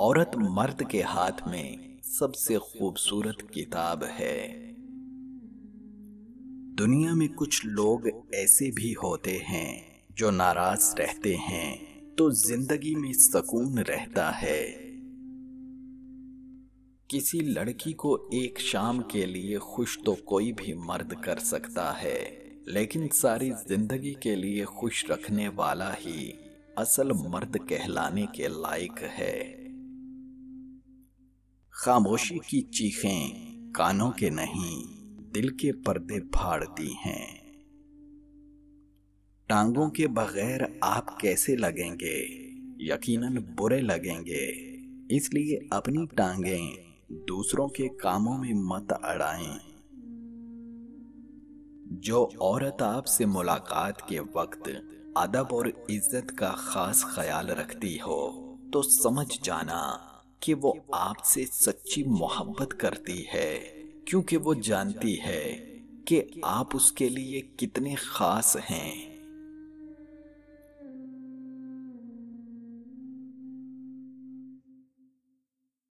औरत मर्द के हाथ में सबसे खूबसूरत किताब है दुनिया में कुछ लोग ऐसे भी होते हैं जो नाराज रहते हैं तो जिंदगी में सुकून रहता है किसी लड़की को एक शाम के लिए खुश तो कोई भी मर्द कर सकता है लेकिन सारी जिंदगी के लिए खुश रखने वाला ही असल मर्द कहलाने के लायक है खामोशी की चीखें कानों के नहीं दिल के पर्दे फाड़ती हैं टांगों के बगैर आप कैसे लगेंगे यकीनन बुरे लगेंगे इसलिए अपनी टांगें दूसरों के कामों में मत अड़ाएं जो औरत आपसे मुलाकात के वक्त अदब और इज्जत का खास ख्याल रखती हो तो समझ जाना कि वो आपसे सच्ची मोहब्बत करती है क्योंकि वो जानती है कि आप उसके लिए कितने खास हैं